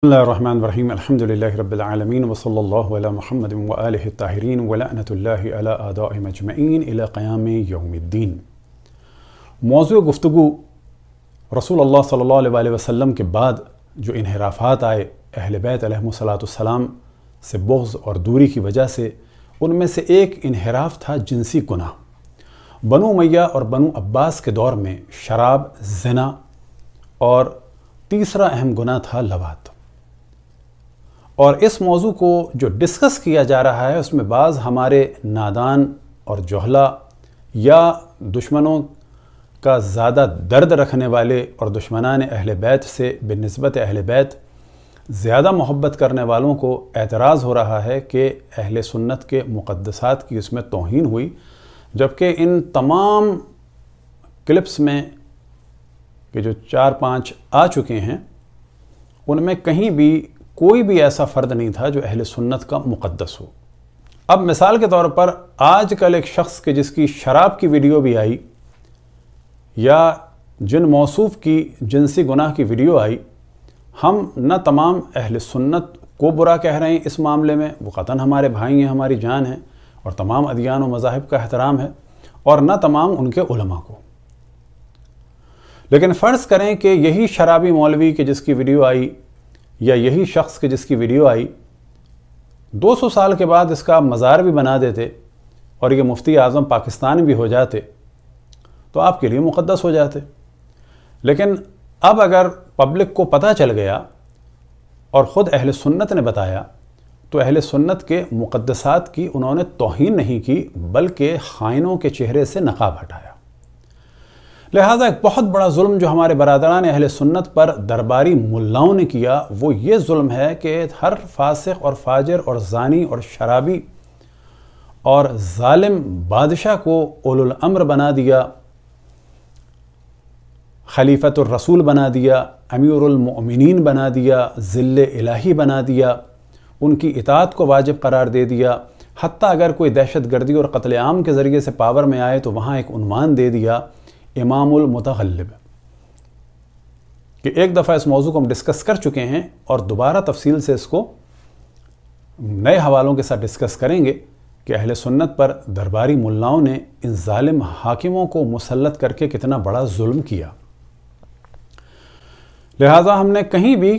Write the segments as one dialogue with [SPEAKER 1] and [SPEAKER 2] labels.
[SPEAKER 1] بسم الله الرحمن الرحيم الحمد لله رب العالمين وصلى الله على محمد وآله الطاهرين ولعنة الله على آداء مجمعين إلى قيام يوم الدين موضوع گفتگو رسول الله صلى الله عليه وسلم کے بعد جو انحرافات آئے اہل بیت علیہ الصلاۃ والسلام سے بغض اور دوری کی وجہ سے ان میں سے ایک انحراف تھا جنسی گناہ بنو میہ اور بنو عباس کے دور میں شراب زنا اور تیسرا اہم گناہ تھا لوات और इस मौजू को जो डिस्कस किया जा रहा है उसमें बाज़ हमारे नादान और जोहला या दुश्मनों का ज़्यादा दर्द रखने वाले और दुश्मनान अहल बैत से बनस्बत अहल बैत ज़्यादा मोहब्बत करने वालों को एतराज़ हो रहा है कि अहल सुन्नत के मुक़दसात की उसमें तोहन हुई जबकि इन तमाम क्लिप्स में के जो चार पाँच आ चुके हैं उनमें कहीं भी कोई भी ऐसा फ़र्द नहीं था जो अहल सुन्नत का मुक़दस हो अब मिसाल के तौर पर आज कल एक शख्स के जिसकी शराब की वीडियो भी आई या जिन मौसूफ की जिनसी गुनाह की वीडियो आई हम न तमाम अहल सुन्नत को बुरा कह रहे हैं इस मामले में वो क़तन हमारे भाई हैं हमारी जान है और तमाम अदियान व मजाहब का एहतराम है और न तमाम उनके उलमा को लेकिन फ़र्ज़ करें कि यही शराबी मौलवी के जिसकी वीडियो आई या यही शख्स के जिसकी वीडियो आई 200 साल के बाद इसका मज़ार भी बना देते और ये मुफ्ती आज़म पाकिस्तान भी हो जाते तो आपके लिए मुक़दस हो जाते लेकिन अब अगर पब्लिक को पता चल गया और ख़ुद अहल सुन्नत ने बताया तो अहल सुन्नत के मुक़दसात की उन्होंने तोहन नहीं की बल्कि खाइनों के चेहरे से नकाब हटाया लिहाजा एक बहुत बड़ा जुल्म जो हमारे बरदरान अहल सुन्नत पर दरबारी मुल्लाओं ने किया वो ये जुल्म है कि हर फासिक और फाजर और जानी और शराबी और ालिम बादशाह को अम्र बना दिया खलीफत रसूल बना दिया अमीरमिन बना दिया ज़िल इलाही बना दिया उनकी इतात को वाजिब करार दे दिया हती अगर कोई दहशत गर्दी और कत्लेआम के ज़रिए से पावर में आए तो वहाँ एक उनवान दे दिया इमामुल मुतगलब कि एक दफ़ा इस मौजू को हम डिस्कस कर चुके हैं और दोबारा तफसील से इसको नए हवालों के साथ डिस्कस करेंगे कि अहले सुन्नत पर दरबारी मुल्लाओं ने इन ालिम हाकिमों को मुसलत करके कितना बड़ा जुल्म किया लिहाजा हमने कहीं भी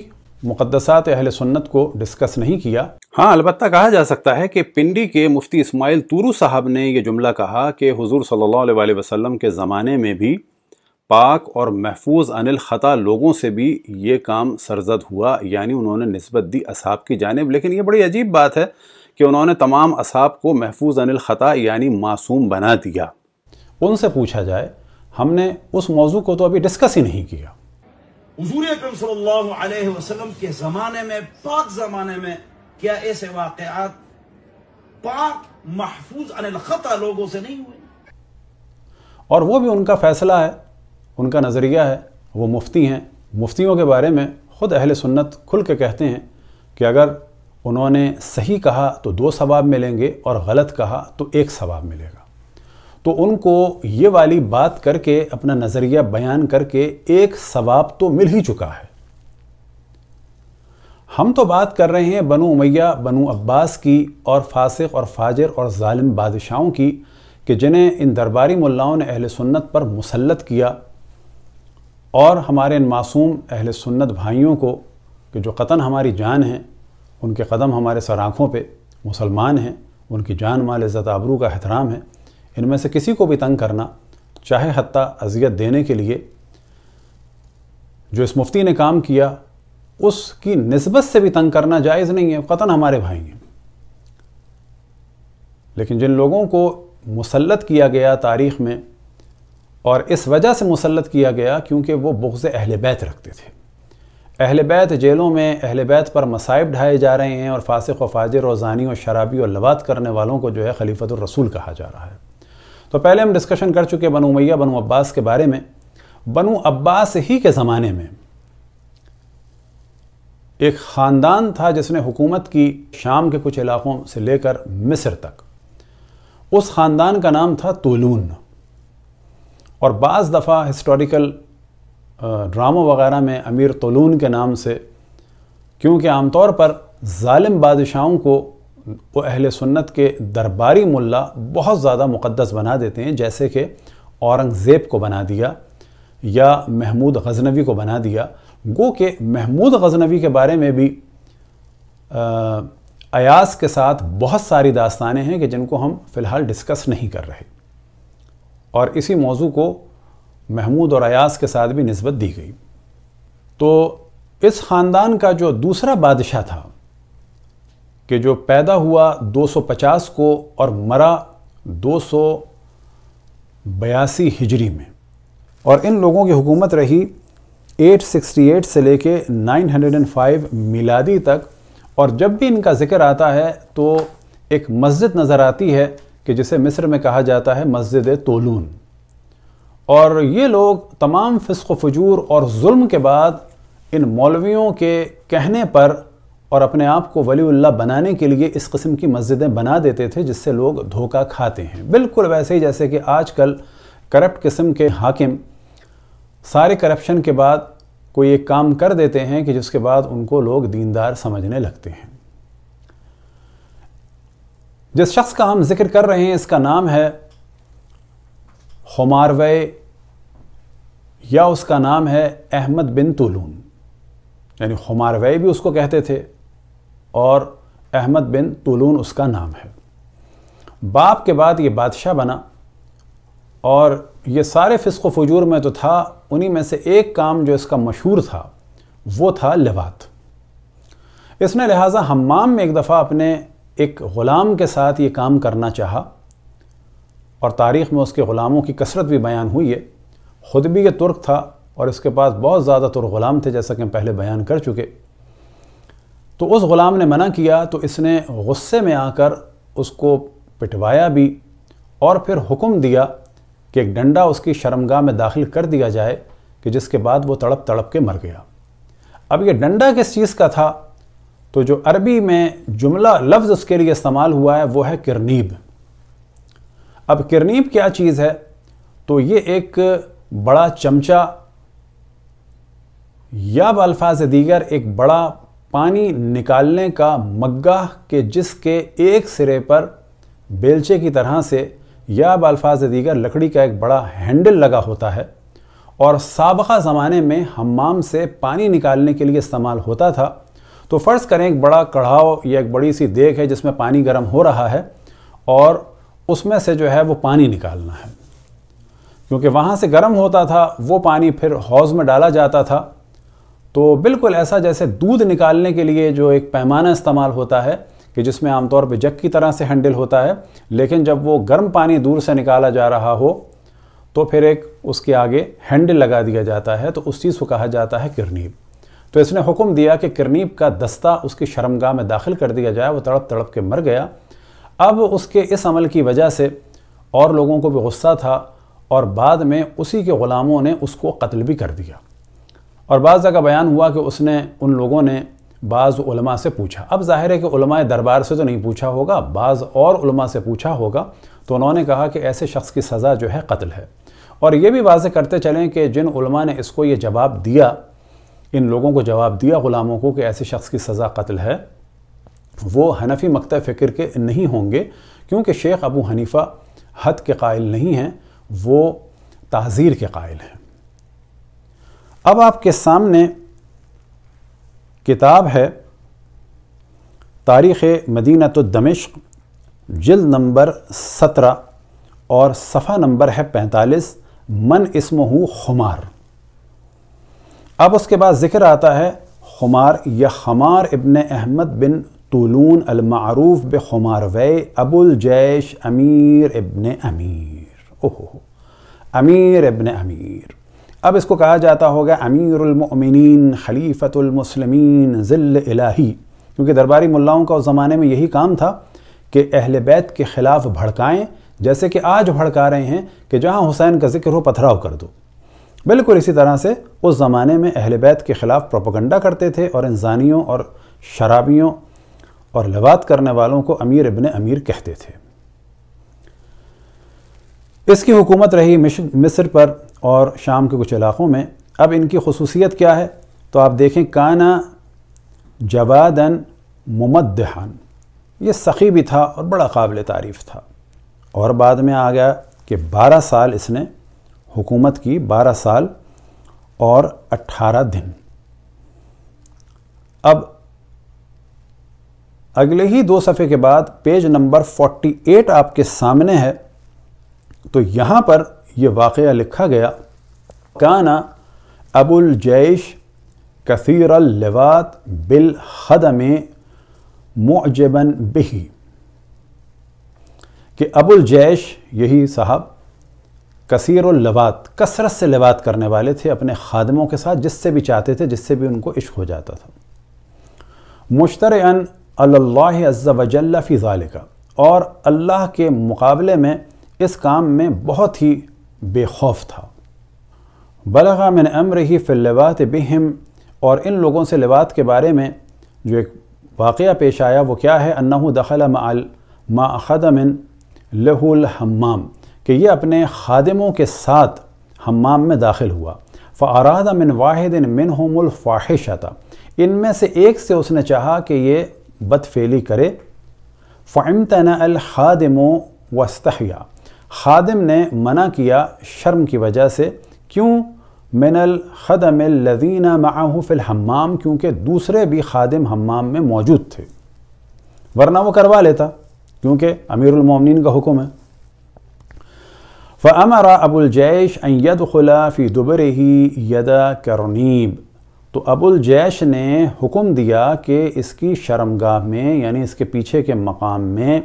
[SPEAKER 1] मुक़दसात अहल सुन्नत को डिस्कस नहीं किया हाँ अलबत् कहा जा सकता है कि पिंडी के मुफ्ती इस्माइल तूरू साहब ने यह जुमला कहा कि हजूर सल्ला वसम के ज़माने में भी पाक और महफूज अनिल ख़ता लोगों से भी ये काम सरजद हुआ यानी उन्होंने नस्बत दी असाब की जानब लेकिन ये बड़ी अजीब बात है कि उन्होंने तमाम असाब को महफूज अनिल ख़ता यानी मासूम बना दिया उनसे पूछा जाए हमने उस मौजू को तो अभी डिस्कस ही नहीं किया के ज़माने में पाक ज़माने में क्या ऐसे वाकत पाक महफूज खतः लोगों से नहीं हुए और वो भी उनका फ़ैसला है उनका नज़रिया है वो मुफ्ती हैं मुफ्तियों के बारे में ख़ुद अहल सुन्नत खुल के कहते हैं कि अगर उन्होंने सही कहा तो दो सवाब मिलेंगे और गलत कहा तो एक सवाब मिलेगा तो उनको ये वाली बात करके अपना नज़रिया बयान करके एक सवाब तो मिल ही चुका है हम तो बात कर रहे हैं बनु उमैया बनु अब्बास की और फासिक और फाजर और ालिम बादशाहों की कि जिन्हें इन दरबारी मुल्लाओं ने अहल सुन्नत पर मुसलत किया और हमारे इन मासूम अहल सुन्नत भाइयों को कि जो कतन हमारी जान हैं उनके कदम हमारे सर आँखों पर मुसलमान हैं उनकी जान माल इज़्ज़त आबरू का एहतराम है इनमें से किसी को भी तंग करना चाहे हती अजियत देने के लिए जो इस मुफ्ती ने काम किया उसकी नस्बत से भी तंग करना जायज़ नहीं है क़तन हमारे भाई हैं लेकिन जिन लोगों को मुसलत किया गया तारीख़ में और इस वजह से मुसलत किया गया क्योंकि वो बुग्ज़ अहल बैत रखते थे अहल बैत जेलों में अहल बैत पर मसाइब ढाए जा रहे हैं और फासिक व फाजिर और जानी और शराबी और लवात करने वालों को जो है खलीफत रसूल कहा जा रहा है तो पहले हम डिस्कशन कर चुके बनु मैया बनु अब्बास के बारे में बनु अब्बास ही के ज़माने में एक ख़ानदान था जिसने हुकूमत की शाम के कुछ इलाक़ों से लेकर मिस्र तक उस ख़ानदान का नाम था तोलून और बज़ दफ़ा हिस्टोरिकल ड्रामों वगैरह में अमीर तोलून के नाम से क्योंकि आमतौर पर ालिम बादशाहों को वो अहल सुन्नत के दरबारी मुल्ला बहुत ज़्यादा मुक़दस बना देते हैं जैसे कि औरंगज़ेब को बना दिया या महमूद गजनवी को बना दिया गो के महमूद गजनवी के बारे में भी अयास के साथ बहुत सारी दास्तानें हैं कि जिनको हम फ़िलहाल डिस्कस नहीं कर रहे और इसी मौजू को महमूद और अयास के साथ भी नस्बत दी गई तो इस ख़ानदान का जो दूसरा बादशाह था कि जो पैदा हुआ 250 को और मरा दो सौ हिजरी में और इन लोगों की हुकूमत रही 868 से लेके 905 मिलादी तक और जब भी इनका जिक्र आता है तो एक मस्जिद नज़र आती है कि जिसे मिस्र में कहा जाता है मस्जिद तोलून और ये लोग तमाम फ़स्क फजूर और जुल्म के बाद इन मौलवियों के कहने पर और अपने आप को वलीउल्ला बनाने के लिए इस किस्म की मस्जिदें बना देते थे जिससे लोग धोखा खाते हैं बिल्कुल वैसे ही जैसे कि आजकल करप्ट किस्म के हाकिम सारे करप्शन के बाद कोई एक काम कर देते हैं कि जिसके बाद उनको लोग दीनदार समझने लगते हैं जिस शख्स का हम जिक्र कर रहे हैं इसका नाम है हमारवे या उसका नाम है अहमद बिन तुलून यानी हमारवे भी उसको कहते थे और अहमद बिन तुलून उसका नाम है बाप के बाद ये बादशाह बना और ये सारे फिसको फजूर में तो था उन्हीं में से एक काम जो इसका मशहूर था वो था लिबात इसने लिहाजा हमाम में एक दफ़ा अपने एक ग़ुलाम के साथ ये काम करना चाहा और तारीख़ में उसके ग़ुलामों की कसरत भी बयान हुई है ख़ुद भी ये तुर्क था और इसके पास बहुत ज़्यादा तुर्क ग़ुलाम थे जैसा कि हम पहले बयान कर चुके तो उस ग़ुलाम ने मना किया तो इसने गुस्से में आकर उसको पिटवाया भी और फिर हुक्म दिया कि एक डंडा उसकी शर्मगाह में दाखिल कर दिया जाए कि जिसके बाद वो तड़प तड़प के मर गया अब ये डंडा किस चीज़ का था तो जो अरबी में जुमला लफ्ज़ उसके लिए इस्तेमाल हुआ है वो है किरनीब अब किरनीब क्या चीज़ है तो ये एक बड़ा चमचा या बल्फाज दीगर एक बड़ा पानी निकालने का मग्गा के जिसके एक सिरे पर बेलचे की तरह से या बालफाज दीगर लकड़ी का एक बड़ा हैंडल लगा होता है और सबका ज़माने में हमाम से पानी निकालने के लिए इस्तेमाल होता था तो फ़र्ज़ करें एक बड़ा कढ़ाव या एक बड़ी सी देख है जिसमें पानी गर्म हो रहा है और उसमें से जो है वो पानी निकालना है क्योंकि वहाँ से गर्म होता था वो पानी फिर हौज़ में डाला जाता था तो बिल्कुल ऐसा जैसे दूध निकालने के लिए जो एक पैमाना इस्तेमाल होता है कि जिसमें आमतौर पर जग की तरह से हैंडल होता है लेकिन जब वो गर्म पानी दूर से निकाला जा रहा हो तो फिर एक उसके आगे हैंडल लगा दिया जाता है तो उस चीज़ को कहा जाता है किरनीब तो इसने हुक्म दिया कि किरनीब का दस्ता उसकी शर्मगाह में दाखिल कर दिया जाए वो तड़प तड़प के मर गया अब उसके इस अमल की वजह से और लोगों को भी गुस्सा था और बाद में उसी के ग़ुलामों ने उसको कत्ल भी कर दिया और बाद का बयान हुआ कि उसने उन लोगों ने बाज़ से पूछा अब जाहिर है कि दरबार से तो नहीं पूछा होगा बाज़ और उलमा से पूछा होगा तो उन्होंने कहा कि ऐसे शख्स की सज़ा जो है कत्ल है और ये भी वाज करते चलें कि जिन उलमा ने इसको ये जवाब दिया इन लोगों को जवाब दिया ग़ुलामों को कि ऐसे शख्स की सज़ा कत्ल है वो हनफी मकत फ़िक्र के नहीं होंगे क्योंकि शेख अबू हनीफ़ा हद के कायल नहीं हैं वो तहज़ीर के कायल हैं अब आपके सामने किताब है तारीख़ मदीना तो दमिश जल्द नंबर सत्रह और सफ़ा नंबर है पैंतालीस मन इसम खुमार अब उसके बाद ज़िक्र आता है खुमार या खमार इबन अहमद बिन तुलून अलमारूफ बे खुमार वे अबुल जैश अमीर इबन अमीर ओहो अमीर इबन अमीर अब इसको कहा जाता होगा अमीरमिन खलीफ़तमसलमिन ज़िल इलाही क्योंकि दरबारी मुलाओं का उस ज़माने में यही काम था कि अहल बैत के ख़िलाफ़ भड़काएँ जैसे कि आज भड़का रहे हैं कि जहाँ हुसैन का जिक्र हो पथराव कर दो बिल्कुल इसी तरह से उस ज़माने में अहल बैत के ख़िलाफ़ प्रोपोगंडा करते थे और इंसानियों और शराबियों और लवात करने वालों को अमीर इबन अमीर कहते थे इसकी हुकूमत रही मिस्र पर और शाम के कुछ इलाक़ों में अब इनकी खसूसियत क्या है तो आप देखें काना जवादन मुमदहान ये सखी भी था और बड़ा काबिल तारीफ़ था और बाद में आ गया कि 12 साल इसने हुकूमत की 12 साल और 18 दिन अब अगले ही दो सफ़े के बाद पेज नंबर 48 आपके सामने है तो यहाँ पर ये वाक़ लिखा गया काना जैश कसर लिवात बिल ख़दम मुजबन बही कि जैश यही साहब कसर लवात कसरत से लवात करने वाले थे अपने खादमों के साथ जिससे भी चाहते थे जिससे भी उनको इश्क हो जाता था मुश्तर अल्लाह अज़्ज़ा वजल्ला फ़ी ज़ालिका और अल्लाह के मुकाबले में इस काम में बहुत ही बेखौफ था बलगा मिन अम्र ही फिलवात बिहम और इन लोगों से लिवात के बारे में जो एक वाक़ पेश आया वो क्या है अन्नू दखल माखद मिन लहुल हमाम कि ये अपने खादमों के साथ हमाम में दाखिल हुआ फ़ारादा मिन वाहिद मिन हमलफाहिशता इनमें से एक से उसने चाहा कि ये बदफेली करे फ़ाम तना अलखादमो वस्तहिया खादिम ने मना किया शर्म की वजह से क्यों मिनल ख़दम लजीना माहू फिल हमाम क्योंकि दूसरे भी खादिम हमाम में मौजूद थे वरना वो करवा लेता क्योंकि अमीरमिन का हुक्म है फ़मरा अबुलजैश यद खुला फ़ी दुबर ही यदा करनीब तो अबुलजैश ने हुक्म दिया कि इसकी शर्मगाह में यानी इसके पीछे के मकाम में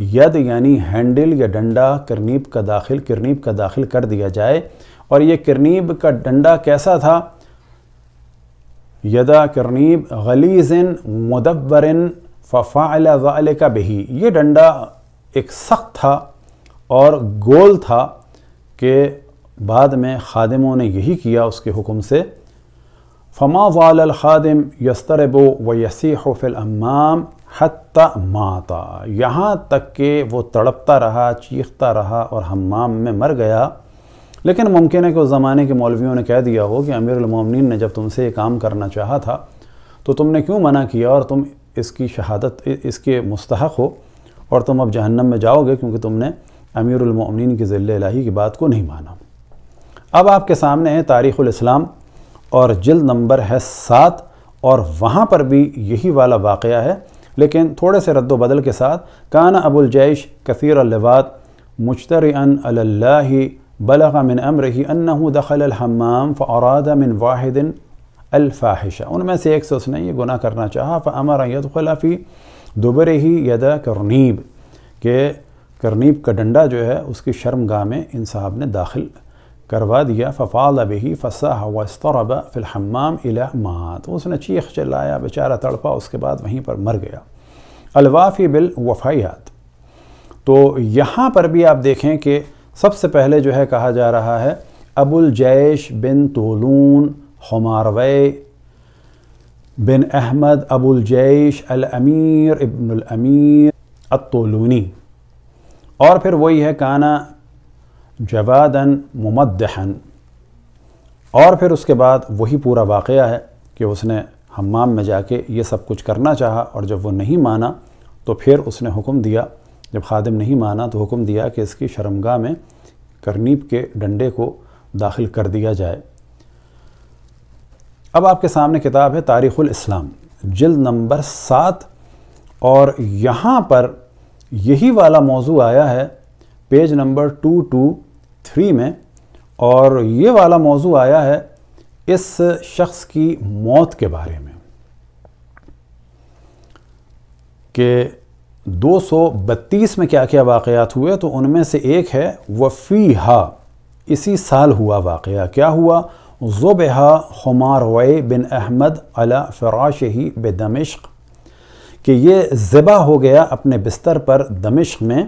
[SPEAKER 1] यद यानी हैंडल या डंडा करनीब का दाखिल किरनीब का दाखिल कर दिया जाए और ये किरनीब का डंडा कैसा था यदा किरनीब गलीजन मुदब्बरन फ़फ़ाल का बही ये डंडा एक सख्त था और गोल था कि बाद में खादमों ने यही किया उसके हुक्म से फ़मा वाल ख़ादम यस्तरब व यसी अम्माम हत्ता माता यहाँ तक कि वो तड़पता रहा चीखता रहा और हमाम में मर गया लेकिन मुमकिन है कि उस ज़माने के मौलवियों ने कह दिया हो कि अमीरमिन ने जब तुमसे ये काम करना चाहा था तो तुमने क्यों मना किया और तुम इसकी शहादत इसके मुस्तक हो और तुम अब जहन्नम में जाओगे क्योंकि तुमने अमीरमिन की ज़िल लाही की बात को नहीं माना अब आपके सामने है तारीख़लाम और जल्द नंबर है सात और वहाँ पर भी यही वाला वाक़ है लेकिन थोड़े से रद्द बदल के साथ काना अबुल जैश कसर अलवात मुश्तर अल्लाही बलगा मिन अमर ही अन्ना दखल हमाम फ़रादा मिन वाहिदिन अलफाहिशा उनमें से एक से उसने ये गुना करना चाहा फ़मर यदलाफ़ी दुबर ही यदा करनीब के करनीब का डंडा जो है उसकी शर्म में इन साहब ने दाखिल करवा दिया फ़फ़ाल बही फसा वस्तरब फ़िलहमाम इला मात तो उसने चीख चिल्लाया बेचारा तड़पा उसके बाद वहीं पर मर गया अलवाफ़ी बिल वफ़ायात तो यहाँ पर भी आप देखें कि सबसे पहले जो है कहा जा रहा है अबुल जैश बिन तोलून हमारवे बिन अहमद अबुल जैश अल अमीर इब्न अमीर अतोलूनी और फिर वही है काना जवादन मुमदहन और फिर उसके बाद वही पूरा वाक़ है कि उसने हमाम में जाके ये सब कुछ करना चाहा और जब वो नहीं माना तो फिर उसने हुक्म दिया जब खादिम नहीं माना तो हुक्म दिया कि इसकी शर्मगाह में करनीब के डंडे को दाखिल कर दिया जाए अब आपके सामने किताब है तारीख़ुल इस्लाम जिल्द नंबर सात और यहाँ पर यही वाला मौजू आया है page number two two three में और ये वाला मौजू आया है इस शख्स की मौत के बारे में कि 232 में क्या क्या वाक़ात हुए तो उनमें से एक है वफ़ी हा इसी साल हुआ वाक़ क्या हुआ ज़ुबहा हमार वे बिन अहमद अला फ़राश ही दमिश्क कि ये ज़िबा हो गया अपने बिस्तर पर दमिश्क में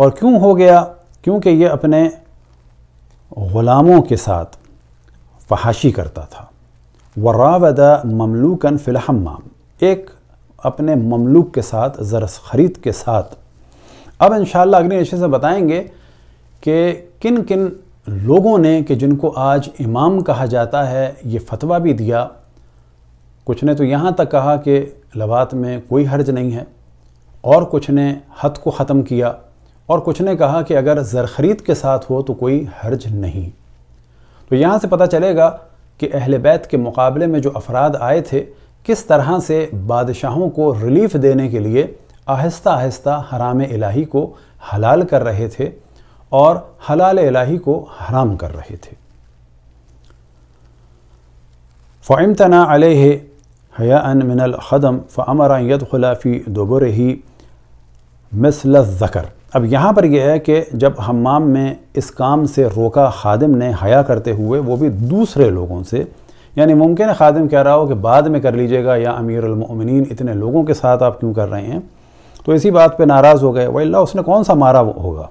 [SPEAKER 1] और क्यों हो गया क्योंकि ये अपने ग़ुलामों के साथ फहाशी करता था वरावदा ममलूकन फ़िलहमाम एक अपने ममलूक के साथ ज़रस ख़रीद के साथ अब इन अगले अच्छे से बताएंगे कि किन किन लोगों ने कि जिनको आज इमाम कहा जाता है ये फतवा भी दिया कुछ ने तो यहाँ तक कहा कि लवात में कोई हर्ज नहीं है और कुछ ने हद को ख़त्म किया और कुछ ने कहा कि अगर खरीद के साथ हो तो कोई हर्ज नहीं तो यहाँ से पता चलेगा कि अहल बैत के मुकाबले में जो अफराद आए थे किस तरह से बादशाहों को रिलीफ देने के लिए आहिस्ता आहिस्ता हराम इलाही को हलाल कर रहे थे और हलाल इलाही को हराम कर रहे थे फ़ाइम तना अल हया मिनल ख़दम फ़मर यदला फ़ी दोबर ही मिसल ज़कर अब यहाँ पर यह है कि जब हमाम में इस काम से रोका खादिम ने हया करते हुए वो भी दूसरे लोगों से यानी मुमकिन है खादिम कह रहा हो कि बाद में कर लीजिएगा या अमीरमिन इतने लोगों के साथ आप क्यों कर रहे हैं तो इसी बात पे नाराज़ हो गए वही उसने कौन सा मारा होगा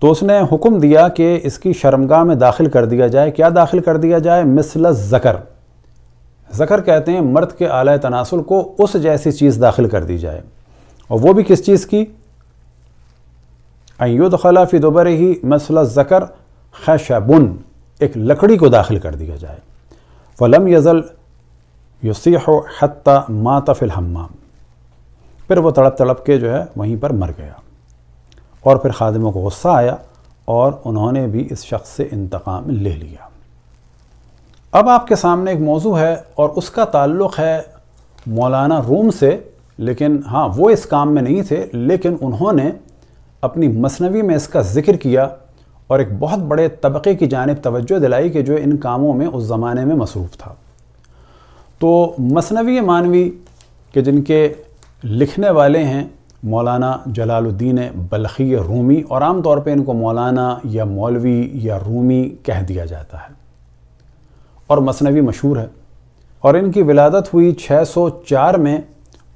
[SPEAKER 1] तो उसने हुक्म दिया कि इसकी शर्मगाह में दाखिल कर दिया जाए क्या दाखिल कर दिया जाए मिसल ज़कर ज़कर कहते हैं मर्द के आला तनासल को उस जैसी चीज़ दाखिल कर दी जाए और वो भी किस चीज़ की अयुद फ़ी दोबर ही मसला ज़कर खैशाबुन एक लकड़ी को दाखिल कर दिया जाए फ़लम यज़ल युसी हो हती मातफ़िल हमाम फिर वो तड़प तड़प के जो है वहीं पर मर गया और फिर खादमों को गुस्सा आया और उन्होंने भी इस शख्स से इंतकाम ले लिया अब आपके सामने एक मौजू है और उसका ताल्लुक़ है मौलाना रूम से लेकिन हाँ वो इस काम में नहीं थे लेकिन उन्होंने अपनी मसनवी में इसका जिक्र किया और एक बहुत बड़े तबके की जानब तवज्जो दिलाई कि जो इन कामों में उस ज़माने में मसरूफ़ था तो मसनवी मानवी के जिनके लिखने वाले हैं मौलाना जलालुद्दीन बलखी रूमी और आम तौर पे इनको मौलाना या मौलवी या रूमी कह दिया जाता है और मसनवी मशहूर है और इनकी विलादत हुई 604 में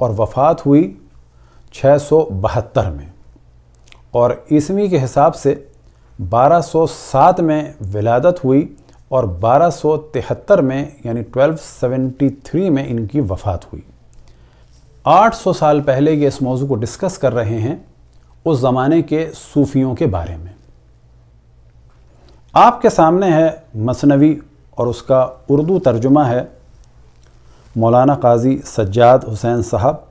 [SPEAKER 1] और वफ़ात हुई छः सौ बहत्तर में और ईस्वी के हिसाब से 1207 में विलादत हुई और 1273 में यानी 1273 में इनकी वफ़ात हुई 800 साल पहले ये इस मौजू को डिस्कस कर रहे हैं उस ज़माने के सूफियों के बारे में आपके सामने है मसनवी और उसका उर्दू तर्जुमा है मौलाना काजी सज्जाद हुसैन साहब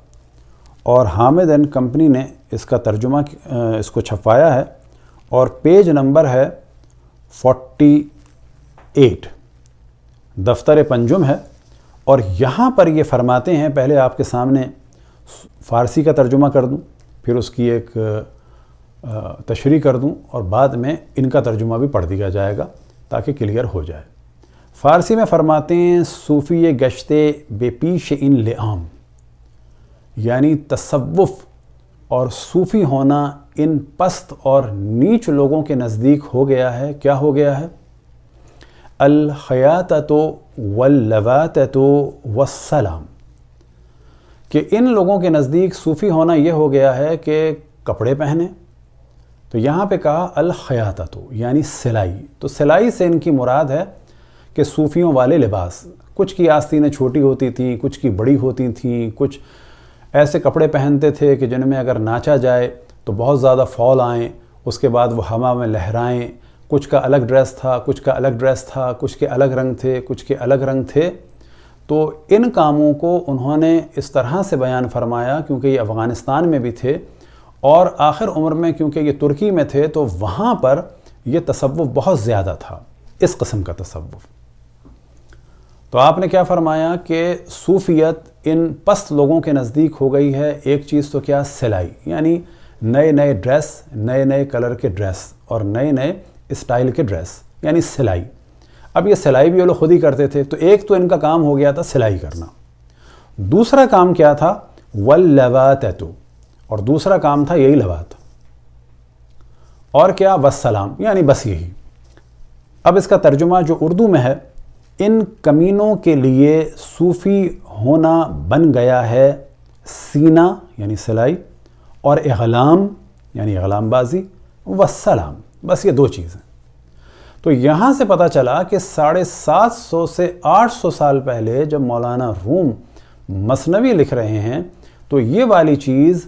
[SPEAKER 1] और हामिद एंड कंपनी ने इसका तर्जुमा इसको छपवाया है और पेज नंबर है 48 दफ्तर पंजुम है और यहाँ पर ये फरमाते हैं पहले आपके सामने फ़ारसी का तर्जुमा कर दूँ फिर उसकी एक तशरी कर दूँ और बाद में इनका तर्जुमा भी पढ़ दिया जाएगा ताकि क्लियर हो जाए फ़ारसी में फरमाते हैं सूफ़ी गश्ते बेपीश इन लेआम यानी तसवुफ़ और सूफ़ी होना इन पस्त और नीच लोगों के नज़दीक हो गया है क्या हो गया है अलखयात तो वल्लवात तो वसलाम कि इन लोगों के नज़दीक सूफ़ी होना यह हो गया है कि कपड़े पहने तो यहाँ पे कहा अलखयात तो यानी सिलाई तो सिलाई से इनकी मुराद है के सूफियों वाले लिबास कुछ की आस्तीनें छोटी होती थी कुछ की बड़ी होती थी कुछ ऐसे कपड़े पहनते थे कि जिनमें अगर नाचा जाए तो बहुत ज़्यादा फॉल आएँ उसके बाद वो हवा में लहराएँ कुछ का अलग ड्रेस था कुछ का अलग ड्रेस था कुछ के अलग रंग थे कुछ के अलग रंग थे तो इन कामों को उन्होंने इस तरह से बयान फरमाया क्योंकि ये अफ़गानिस्तान में भी थे और आखिर उम्र में क्योंकि ये तुर्की में थे तो वहाँ पर यह तसव्वुफ़ बहुत ज़्यादा था इस कस्म का तसव्वुफ़ तो आपने क्या फरमाया कि सूफियत इन पस्त लोगों के नज़दीक हो गई है एक चीज़ तो क्या सिलाई यानी नए नए ड्रेस नए नए कलर के ड्रेस और नए नए स्टाइल के ड्रेस यानी सिलाई अब ये सिलाई भी वो लोग खुद ही करते थे तो एक तो इनका काम हो गया था सिलाई करना दूसरा काम क्या था वल लवात और दूसरा काम था यही लवात और क्या वसलाम यानी बस यही अब इसका तर्जुमा जो उर्दू में है इन कमीनों के लिए सूफ़ी होना बन गया है सीना यानी सिलाई और एहलाम यानी एहलामबाजी व सलाम बस ये दो चीज़ें तो यहाँ से पता चला कि साढ़े सात सौ से आठ सौ साल पहले जब मौलाना रूम मसनवी लिख रहे हैं तो ये वाली चीज़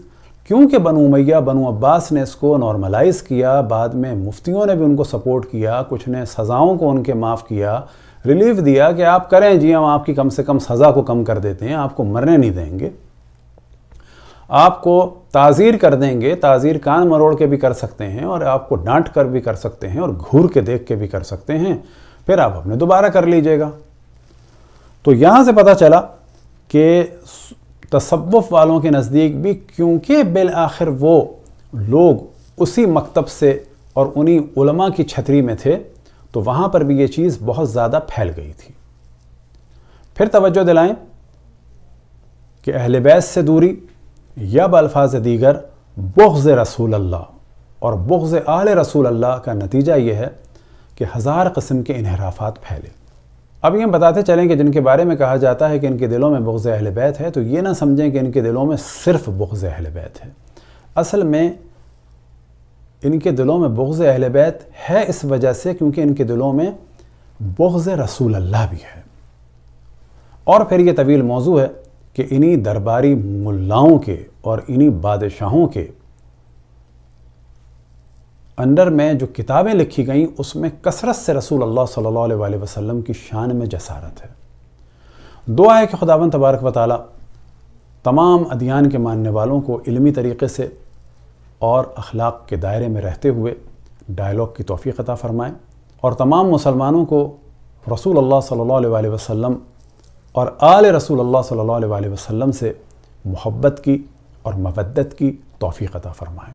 [SPEAKER 1] क्योंकि बनु मैया बनु अब्बास ने इसको नॉर्मलाइज़ किया बाद में मुफ्तियों ने भी उनको सपोर्ट किया कुछ ने सज़ाओं को उनके माफ़ किया रिलीफ दिया कि आप करें जी हम आपकी कम से कम सज़ा को कम कर देते हैं आपको मरने नहीं देंगे आपको ताज़ीर कर देंगे ताज़ीर कान मरोड़ के भी कर सकते हैं और आपको डांट कर भी कर सकते हैं और घूर के देख के भी कर सकते हैं फिर आप अपने दोबारा कर लीजिएगा तो यहाँ से पता चला कि तसवफ़ वालों के नज़दीक भी क्योंकि बिल आखिर वो लोग उसी मकतब से और उन्हीं उलमा की छतरी में थे तो वहाँ पर भी ये चीज़ बहुत ज़्यादा फैल गई थी फिर तवज्जो दिलाएं कि अहल बैस से दूरी या बल्फाज दीगर बुग्ज़ रसूल अल्लाह और बुग्ज़ आल रसूल अल्लाह का नतीजा ये है कि हज़ार कस्म के इनहराफात फैले अब ये बताते चलें कि जिनके बारे में कहा जाता है कि इनके दिलों में बुग्ज़ अहल बैत है तो ये ना समझें कि इनके दिलों में सिर्फ बुग्ज़ अहल बैत है असल में इनके दिलों में बुग्ज़ अहल बैत है इस वजह से क्योंकि इनके दिलों में बुग्ज़ रसूल अल्लाह भी है और फिर ये तवील मौजू है कि इन्हीं दरबारी मुल्लाओं के और इन्हीं बादशाहों के अंडर में जो किताबें लिखी गई उसमें कसरत से रसूल अल्लाह सल्लल्लाहु अलैहि वसल्लम की शान में जसारत है दुआ है कि खुदावन तबारक वाली तमाम अदियान के मानने वालों को इलमी तरीके से और अखलाक के दायरे में रहते हुए डायलॉग की तोफ़ी अदा फ़रमाएँ और तमाम मुसलमानों को रसूल अल्लाह सल्लल्लाहु अलैहि वसल्लम और आल रसूल अल्लाह सल्लल्लाहु अलैहि वसल्लम से मोहब्बत की और मवदत की तोफ़ी अदा फ़रमाएँ